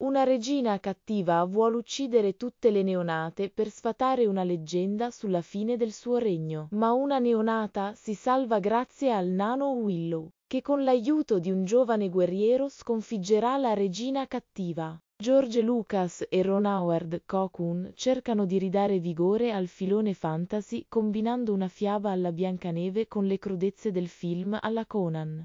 Una regina cattiva vuole uccidere tutte le neonate per sfatare una leggenda sulla fine del suo regno, ma una neonata si salva grazie al nano Willow, che con l'aiuto di un giovane guerriero sconfiggerà la regina cattiva. George Lucas e Ron Howard Cocoon cercano di ridare vigore al filone fantasy combinando una fiaba alla Biancaneve con le crudezze del film alla Conan.